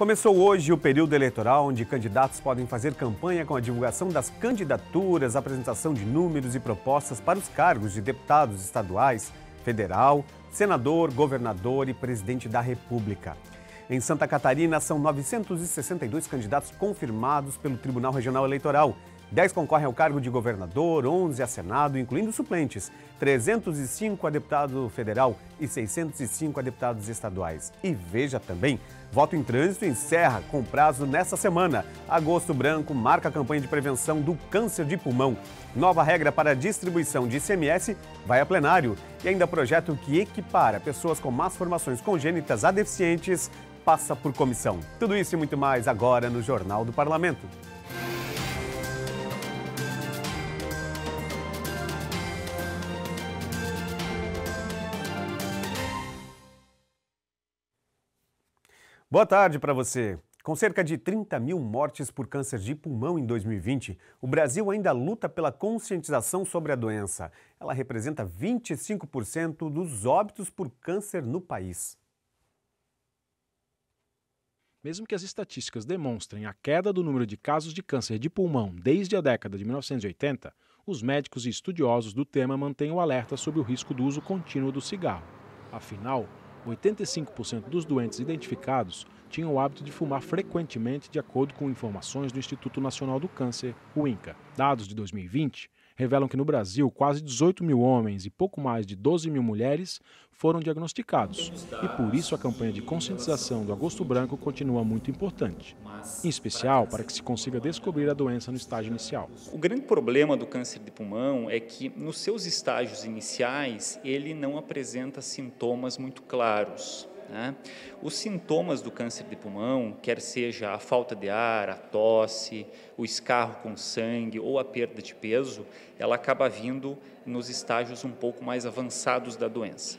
Começou hoje o período eleitoral, onde candidatos podem fazer campanha com a divulgação das candidaturas, apresentação de números e propostas para os cargos de deputados estaduais, federal, senador, governador e presidente da República. Em Santa Catarina, são 962 candidatos confirmados pelo Tribunal Regional Eleitoral, 10 concorrem ao cargo de governador, 11 a Senado, incluindo suplentes, 305 a deputado federal e 605 a deputados estaduais. E veja também, voto em trânsito encerra com prazo nesta semana. Agosto Branco marca a campanha de prevenção do câncer de pulmão. Nova regra para distribuição de ICMS vai a plenário. E ainda projeto que equipara pessoas com más formações congênitas a deficientes passa por comissão. Tudo isso e muito mais agora no Jornal do Parlamento. Boa tarde para você. Com cerca de 30 mil mortes por câncer de pulmão em 2020, o Brasil ainda luta pela conscientização sobre a doença. Ela representa 25% dos óbitos por câncer no país. Mesmo que as estatísticas demonstrem a queda do número de casos de câncer de pulmão desde a década de 1980, os médicos e estudiosos do tema mantêm o alerta sobre o risco do uso contínuo do cigarro. Afinal, 85% dos doentes identificados tinham o hábito de fumar frequentemente, de acordo com informações do Instituto Nacional do Câncer, o INCA. Dados de 2020 revelam que no Brasil quase 18 mil homens e pouco mais de 12 mil mulheres foram diagnosticados. E por isso a campanha de conscientização do Agosto Branco continua muito importante, em especial para que se consiga descobrir a doença no estágio inicial. O grande problema do câncer de pulmão é que nos seus estágios iniciais ele não apresenta sintomas muito claros. Né? Os sintomas do câncer de pulmão, quer seja a falta de ar, a tosse, o escarro com sangue ou a perda de peso, ela acaba vindo nos estágios um pouco mais avançados da doença.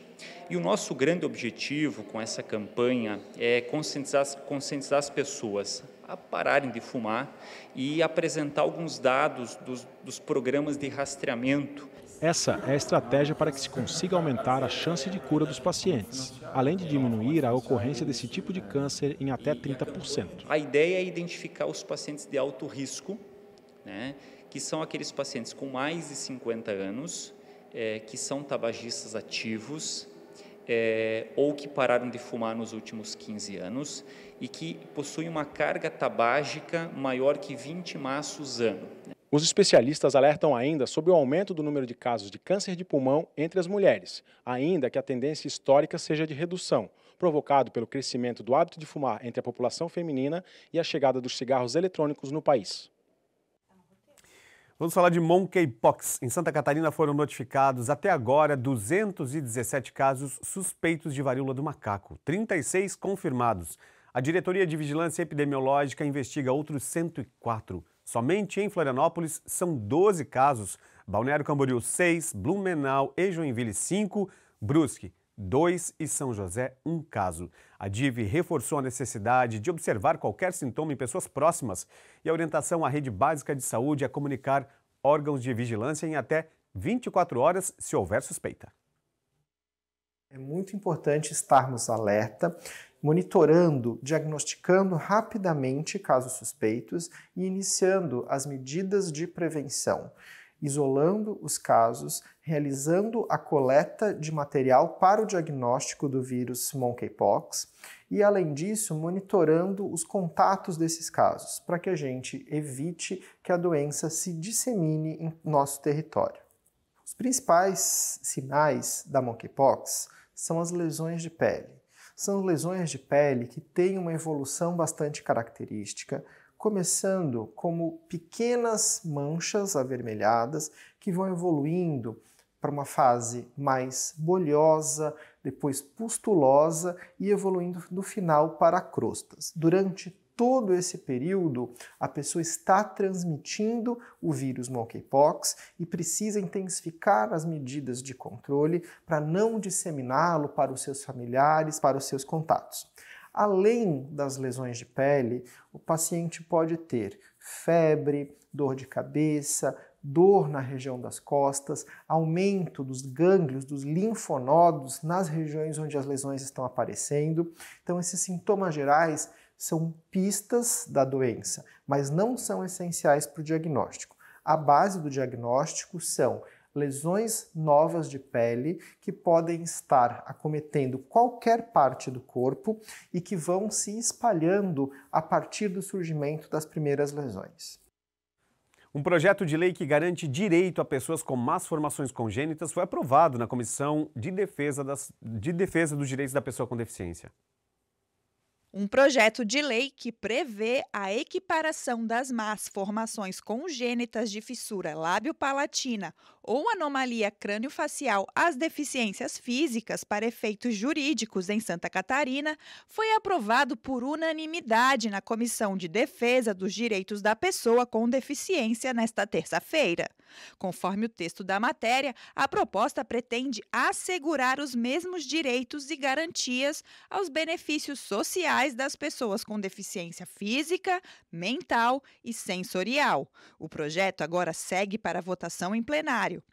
E o nosso grande objetivo com essa campanha é conscientizar, conscientizar as pessoas a pararem de fumar e apresentar alguns dados dos, dos programas de rastreamento essa é a estratégia para que se consiga aumentar a chance de cura dos pacientes, além de diminuir a ocorrência desse tipo de câncer em até 30%. A ideia é identificar os pacientes de alto risco, né, que são aqueles pacientes com mais de 50 anos, é, que são tabagistas ativos, é, ou que pararam de fumar nos últimos 15 anos e que possuem uma carga tabágica maior que 20 maços ano. Né. Os especialistas alertam ainda sobre o aumento do número de casos de câncer de pulmão entre as mulheres, ainda que a tendência histórica seja de redução, provocado pelo crescimento do hábito de fumar entre a população feminina e a chegada dos cigarros eletrônicos no país. Vamos falar de monkeypox. Em Santa Catarina foram notificados até agora 217 casos suspeitos de varíola do macaco, 36 confirmados. A Diretoria de Vigilância Epidemiológica investiga outros 104. Somente em Florianópolis são 12 casos, Balneário Camboriú 6, Blumenau e Joinville 5, Brusque 2 e São José 1 caso. A DIV reforçou a necessidade de observar qualquer sintoma em pessoas próximas e a orientação à rede básica de saúde é comunicar órgãos de vigilância em até 24 horas se houver suspeita. É muito importante estarmos alerta monitorando, diagnosticando rapidamente casos suspeitos e iniciando as medidas de prevenção, isolando os casos, realizando a coleta de material para o diagnóstico do vírus monkeypox e, além disso, monitorando os contatos desses casos, para que a gente evite que a doença se dissemine em nosso território. Os principais sinais da monkeypox são as lesões de pele são lesões de pele que têm uma evolução bastante característica, começando como pequenas manchas avermelhadas que vão evoluindo para uma fase mais bolhosa, depois pustulosa e evoluindo no final para crostas. Durante todo esse período, a pessoa está transmitindo o vírus monkeypox e precisa intensificar as medidas de controle para não disseminá-lo para os seus familiares, para os seus contatos. Além das lesões de pele, o paciente pode ter febre, dor de cabeça, dor na região das costas, aumento dos gânglios, dos linfonodos nas regiões onde as lesões estão aparecendo. Então, esses sintomas gerais são pistas da doença, mas não são essenciais para o diagnóstico. A base do diagnóstico são lesões novas de pele que podem estar acometendo qualquer parte do corpo e que vão se espalhando a partir do surgimento das primeiras lesões. Um projeto de lei que garante direito a pessoas com más formações congênitas foi aprovado na Comissão de Defesa, das, de Defesa dos Direitos da Pessoa com Deficiência. Um projeto de lei que prevê a equiparação das más formações congênitas de fissura lábio-palatina ou anomalia crâniofacial às deficiências físicas para efeitos jurídicos em Santa Catarina foi aprovado por unanimidade na Comissão de Defesa dos Direitos da Pessoa com Deficiência nesta terça-feira. Conforme o texto da matéria, a proposta pretende assegurar os mesmos direitos e garantias aos benefícios sociais sociais das pessoas com deficiência física, mental e sensorial. O projeto agora segue para votação em plenário.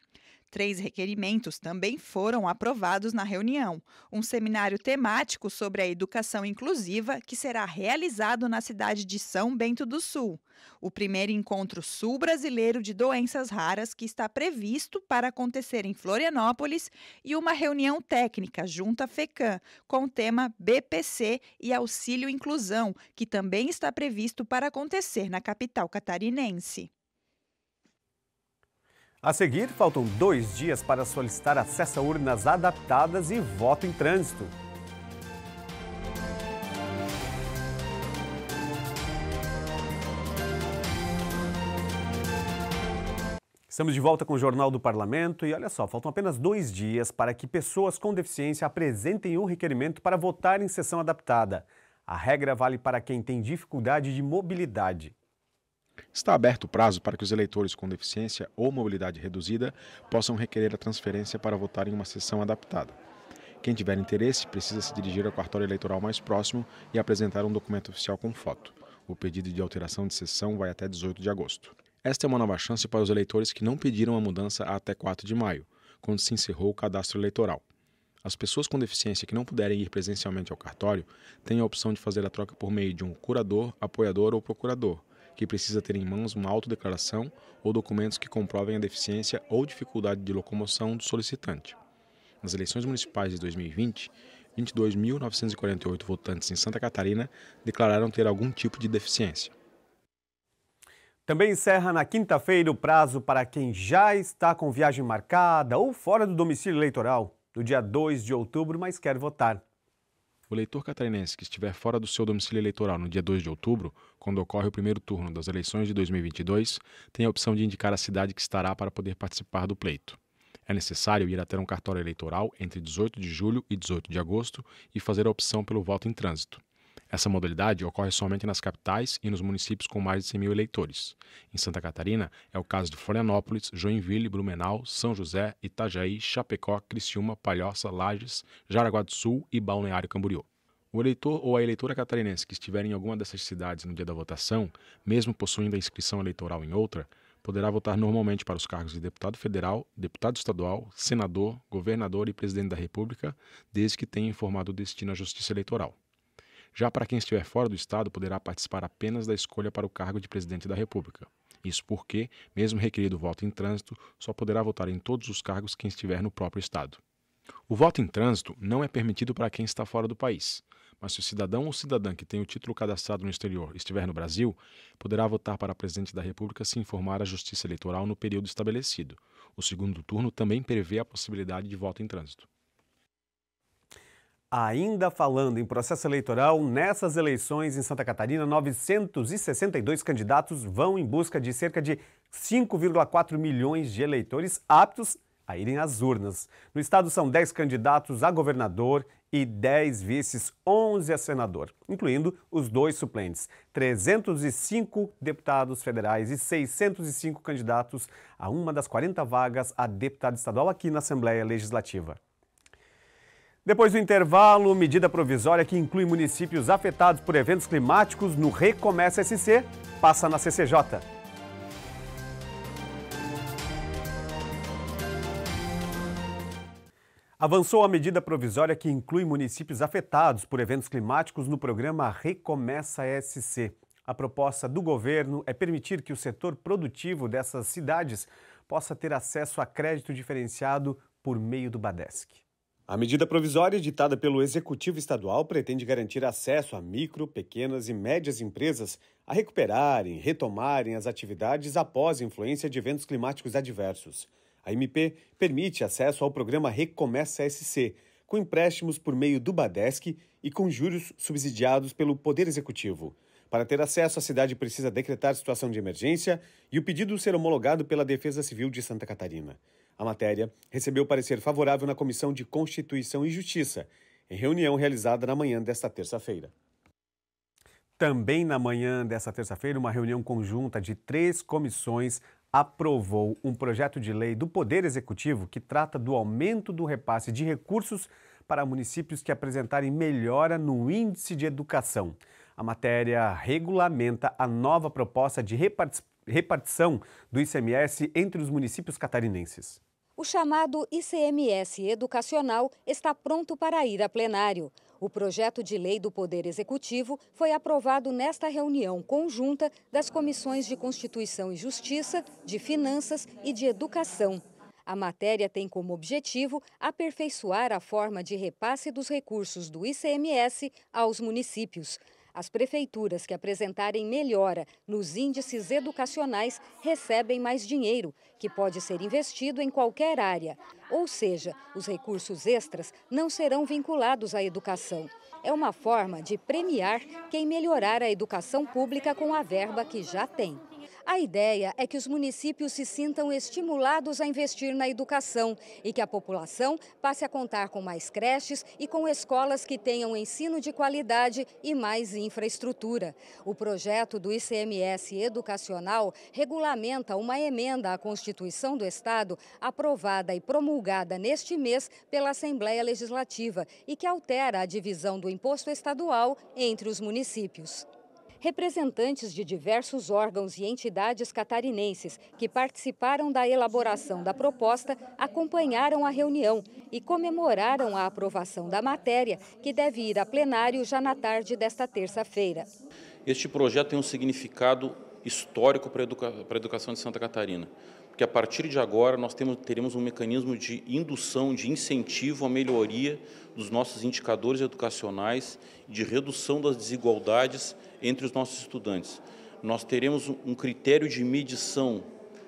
Três requerimentos também foram aprovados na reunião: um seminário temático sobre a educação inclusiva, que será realizado na cidade de São Bento do Sul, o primeiro encontro sul-brasileiro de doenças raras, que está previsto para acontecer em Florianópolis, e uma reunião técnica junto à FECAM, com o tema BPC e auxílio inclusão, que também está previsto para acontecer na capital catarinense. A seguir, faltam dois dias para solicitar acesso a urnas adaptadas e voto em trânsito. Estamos de volta com o Jornal do Parlamento e olha só, faltam apenas dois dias para que pessoas com deficiência apresentem um requerimento para votar em sessão adaptada. A regra vale para quem tem dificuldade de mobilidade. Está aberto o prazo para que os eleitores com deficiência ou mobilidade reduzida possam requerer a transferência para votar em uma sessão adaptada. Quem tiver interesse precisa se dirigir ao cartório eleitoral mais próximo e apresentar um documento oficial com foto. O pedido de alteração de sessão vai até 18 de agosto. Esta é uma nova chance para os eleitores que não pediram a mudança até 4 de maio, quando se encerrou o cadastro eleitoral. As pessoas com deficiência que não puderem ir presencialmente ao cartório têm a opção de fazer a troca por meio de um curador, apoiador ou procurador, que precisa ter em mãos uma autodeclaração ou documentos que comprovem a deficiência ou dificuldade de locomoção do solicitante. Nas eleições municipais de 2020, 22.948 votantes em Santa Catarina declararam ter algum tipo de deficiência. Também encerra na quinta-feira o prazo para quem já está com viagem marcada ou fora do domicílio eleitoral, do dia 2 de outubro, mas quer votar. O leitor catarinense que estiver fora do seu domicílio eleitoral no dia 2 de outubro, quando ocorre o primeiro turno das eleições de 2022, tem a opção de indicar a cidade que estará para poder participar do pleito. É necessário ir até um cartório eleitoral entre 18 de julho e 18 de agosto e fazer a opção pelo voto em trânsito. Essa modalidade ocorre somente nas capitais e nos municípios com mais de 100 mil eleitores. Em Santa Catarina, é o caso de Florianópolis, Joinville, Blumenau, São José, Itajaí, Chapecó, Criciúma, Palhoça, Lages, Jaraguá do Sul e Balneário Camboriú. O eleitor ou a eleitora catarinense que estiver em alguma dessas cidades no dia da votação, mesmo possuindo a inscrição eleitoral em outra, poderá votar normalmente para os cargos de deputado federal, deputado estadual, senador, governador e presidente da República, desde que tenha informado o destino à Justiça Eleitoral. Já para quem estiver fora do Estado, poderá participar apenas da escolha para o cargo de presidente da República. Isso porque, mesmo requerido voto em trânsito, só poderá votar em todos os cargos quem estiver no próprio Estado. O voto em trânsito não é permitido para quem está fora do país, mas se o cidadão ou cidadã que tem o título cadastrado no exterior estiver no Brasil, poderá votar para presidente da República se informar à Justiça Eleitoral no período estabelecido. O segundo turno também prevê a possibilidade de voto em trânsito. Ainda falando em processo eleitoral, nessas eleições em Santa Catarina, 962 candidatos vão em busca de cerca de 5,4 milhões de eleitores aptos a irem às urnas. No estado são 10 candidatos a governador e 10 vices, 11 a senador, incluindo os dois suplentes, 305 deputados federais e 605 candidatos a uma das 40 vagas a deputado estadual aqui na Assembleia Legislativa. Depois do intervalo, medida provisória que inclui municípios afetados por eventos climáticos no Recomeça SC passa na CCJ. Avançou a medida provisória que inclui municípios afetados por eventos climáticos no programa Recomeça SC. A proposta do governo é permitir que o setor produtivo dessas cidades possa ter acesso a crédito diferenciado por meio do Badesc. A medida provisória editada pelo Executivo Estadual pretende garantir acesso a micro, pequenas e médias empresas a recuperarem, retomarem as atividades após a influência de eventos climáticos adversos. A MP permite acesso ao programa Recomeça SC, com empréstimos por meio do Badesc e com juros subsidiados pelo Poder Executivo. Para ter acesso, a cidade precisa decretar situação de emergência e o pedido ser homologado pela Defesa Civil de Santa Catarina. A matéria recebeu parecer favorável na Comissão de Constituição e Justiça, em reunião realizada na manhã desta terça-feira. Também na manhã desta terça-feira, uma reunião conjunta de três comissões aprovou um projeto de lei do Poder Executivo que trata do aumento do repasse de recursos para municípios que apresentarem melhora no índice de educação. A matéria regulamenta a nova proposta de repartição do ICMS entre os municípios catarinenses. O chamado ICMS educacional está pronto para ir a plenário. O projeto de lei do Poder Executivo foi aprovado nesta reunião conjunta das comissões de Constituição e Justiça, de Finanças e de Educação. A matéria tem como objetivo aperfeiçoar a forma de repasse dos recursos do ICMS aos municípios. As prefeituras que apresentarem melhora nos índices educacionais recebem mais dinheiro, que pode ser investido em qualquer área. Ou seja, os recursos extras não serão vinculados à educação. É uma forma de premiar quem melhorar a educação pública com a verba que já tem. A ideia é que os municípios se sintam estimulados a investir na educação e que a população passe a contar com mais creches e com escolas que tenham ensino de qualidade e mais infraestrutura. O projeto do ICMS Educacional regulamenta uma emenda à Constituição do Estado aprovada e promulgada neste mês pela Assembleia Legislativa e que altera a divisão do imposto estadual entre os municípios representantes de diversos órgãos e entidades catarinenses que participaram da elaboração da proposta acompanharam a reunião e comemoraram a aprovação da matéria, que deve ir a plenário já na tarde desta terça-feira. Este projeto tem um significado histórico para a educação de Santa Catarina porque a partir de agora nós temos, teremos um mecanismo de indução, de incentivo à melhoria dos nossos indicadores educacionais, de redução das desigualdades entre os nossos estudantes. Nós teremos um critério de medição,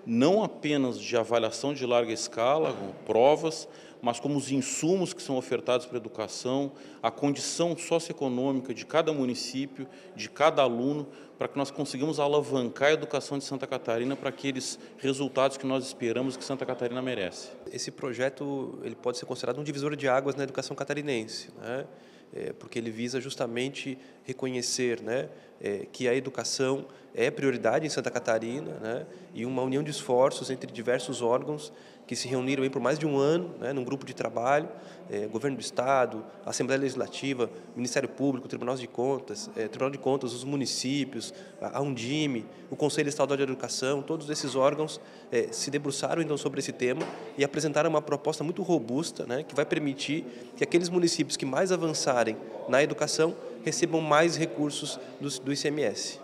não apenas de avaliação de larga escala, provas, mas como os insumos que são ofertados para a educação, a condição socioeconômica de cada município, de cada aluno, para que nós consigamos alavancar a educação de Santa Catarina para aqueles resultados que nós esperamos que Santa Catarina merece. Esse projeto ele pode ser considerado um divisor de águas na educação catarinense. Né? é, porque ele visa justamente reconhecer né, é, que a educação é prioridade em Santa Catarina né, e uma união de esforços entre diversos órgãos que se reuniram aí por mais de um ano, né, num grupo de trabalho, é, governo do estado, Assembleia Legislativa, Ministério Público, Tribunal de Contas, é, Tribunal de Contas, os municípios, a Undime, o Conselho Estadual de Educação, todos esses órgãos é, se debruçaram então sobre esse tema e apresentaram uma proposta muito robusta, né, que vai permitir que aqueles municípios que mais avançarem na educação recebam mais recursos do, do ICMS.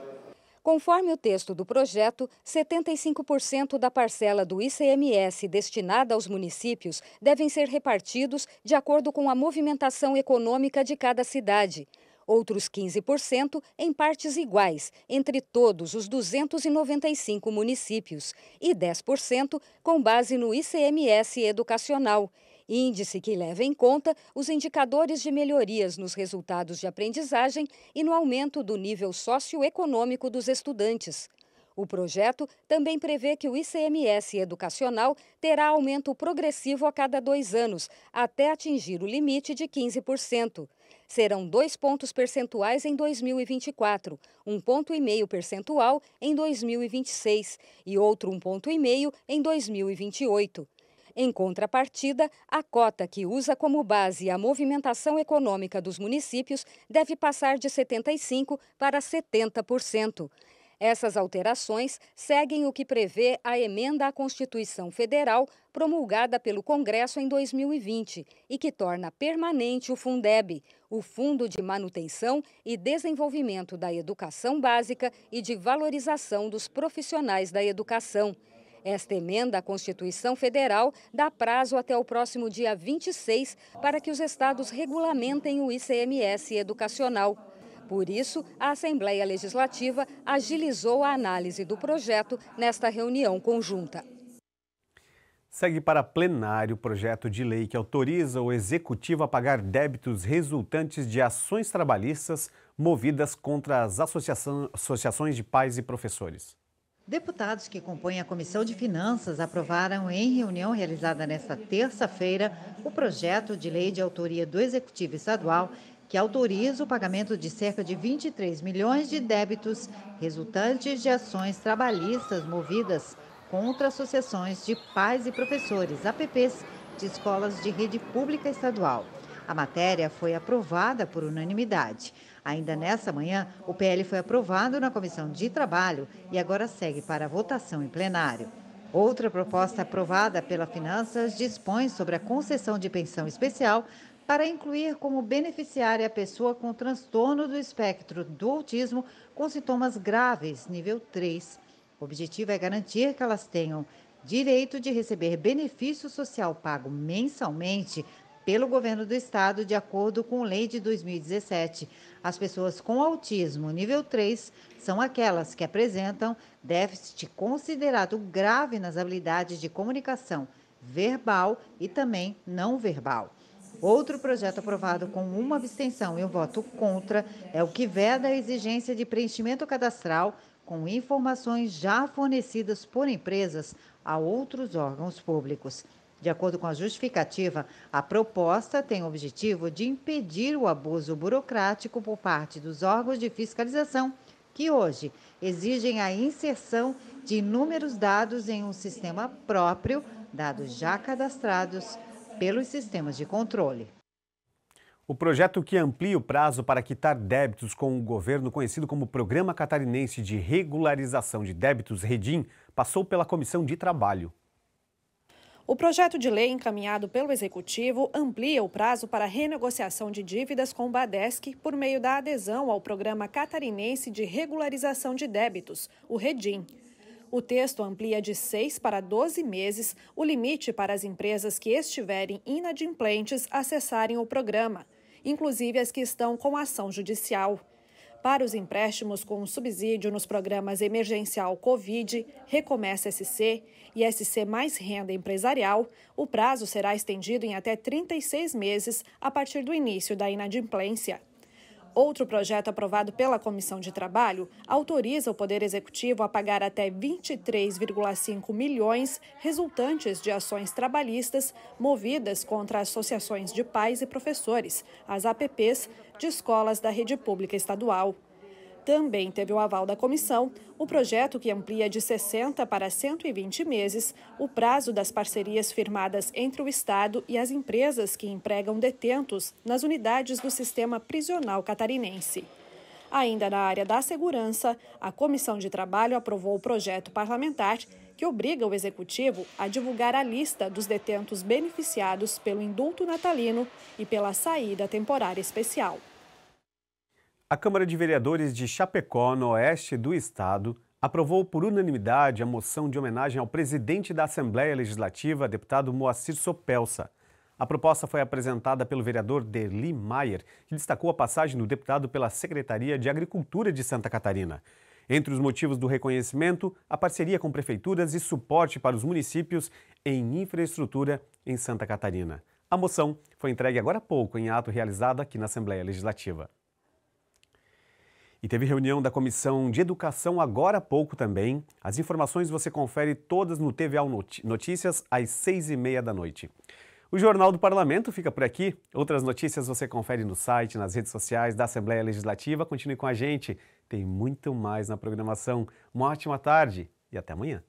Conforme o texto do projeto, 75% da parcela do ICMS destinada aos municípios devem ser repartidos de acordo com a movimentação econômica de cada cidade. Outros 15% em partes iguais, entre todos os 295 municípios, e 10% com base no ICMS educacional índice que leva em conta os indicadores de melhorias nos resultados de aprendizagem e no aumento do nível socioeconômico dos estudantes. O projeto também prevê que o ICMS educacional terá aumento progressivo a cada dois anos, até atingir o limite de 15%. Serão dois pontos percentuais em 2024, um ponto e meio percentual em 2026 e outro um ponto e meio em 2028. Em contrapartida, a cota que usa como base a movimentação econômica dos municípios deve passar de 75% para 70%. Essas alterações seguem o que prevê a emenda à Constituição Federal promulgada pelo Congresso em 2020 e que torna permanente o Fundeb, o Fundo de Manutenção e Desenvolvimento da Educação Básica e de Valorização dos Profissionais da Educação. Esta emenda à Constituição Federal dá prazo até o próximo dia 26 para que os estados regulamentem o ICMS educacional. Por isso, a Assembleia Legislativa agilizou a análise do projeto nesta reunião conjunta. Segue para plenário o projeto de lei que autoriza o Executivo a pagar débitos resultantes de ações trabalhistas movidas contra as associações de pais e professores. Deputados que compõem a Comissão de Finanças aprovaram, em reunião realizada nesta terça-feira, o projeto de lei de autoria do Executivo Estadual que autoriza o pagamento de cerca de 23 milhões de débitos resultantes de ações trabalhistas movidas contra associações de pais e professores, APPs, de escolas de rede pública estadual. A matéria foi aprovada por unanimidade. Ainda nesta manhã, o PL foi aprovado na Comissão de Trabalho e agora segue para votação em plenário. Outra proposta aprovada pela Finanças dispõe sobre a concessão de pensão especial para incluir como beneficiária a pessoa com transtorno do espectro do autismo com sintomas graves, nível 3. O objetivo é garantir que elas tenham direito de receber benefício social pago mensalmente pelo governo do estado de acordo com lei de 2017. As pessoas com autismo nível 3 são aquelas que apresentam déficit considerado grave nas habilidades de comunicação verbal e também não verbal. Outro projeto aprovado com uma abstenção e um voto contra é o que veda a exigência de preenchimento cadastral com informações já fornecidas por empresas a outros órgãos públicos. De acordo com a justificativa, a proposta tem o objetivo de impedir o abuso burocrático por parte dos órgãos de fiscalização que hoje exigem a inserção de inúmeros dados em um sistema próprio, dados já cadastrados pelos sistemas de controle. O projeto que amplia o prazo para quitar débitos com o governo, conhecido como Programa Catarinense de Regularização de Débitos, REDIM, passou pela Comissão de Trabalho. O projeto de lei encaminhado pelo Executivo amplia o prazo para renegociação de dívidas com o Badesc por meio da adesão ao Programa Catarinense de Regularização de Débitos, o REDIM. O texto amplia de seis para 12 meses o limite para as empresas que estiverem inadimplentes acessarem o programa, inclusive as que estão com ação judicial para os empréstimos com subsídio nos programas emergencial Covid, Recomeça SC e SC Mais Renda Empresarial, o prazo será estendido em até 36 meses a partir do início da inadimplência. Outro projeto aprovado pela Comissão de Trabalho autoriza o Poder Executivo a pagar até 23,5 milhões resultantes de ações trabalhistas movidas contra associações de pais e professores, as APPs, de escolas da rede pública estadual. Também teve o aval da comissão o projeto que amplia de 60 para 120 meses o prazo das parcerias firmadas entre o Estado e as empresas que empregam detentos nas unidades do sistema prisional catarinense. Ainda na área da segurança, a Comissão de Trabalho aprovou o projeto parlamentar que obriga o Executivo a divulgar a lista dos detentos beneficiados pelo indulto natalino e pela saída temporária especial. A Câmara de Vereadores de Chapecó, no oeste do estado, aprovou por unanimidade a moção de homenagem ao presidente da Assembleia Legislativa, deputado Moacir Sopelsa. A proposta foi apresentada pelo vereador Derli Maier, que destacou a passagem do deputado pela Secretaria de Agricultura de Santa Catarina. Entre os motivos do reconhecimento, a parceria com prefeituras e suporte para os municípios em infraestrutura em Santa Catarina. A moção foi entregue agora há pouco em ato realizado aqui na Assembleia Legislativa. E teve reunião da Comissão de Educação agora há pouco também. As informações você confere todas no TVA Notícias às seis e meia da noite. O Jornal do Parlamento fica por aqui. Outras notícias você confere no site, nas redes sociais da Assembleia Legislativa. Continue com a gente. Tem muito mais na programação. Uma ótima tarde e até amanhã.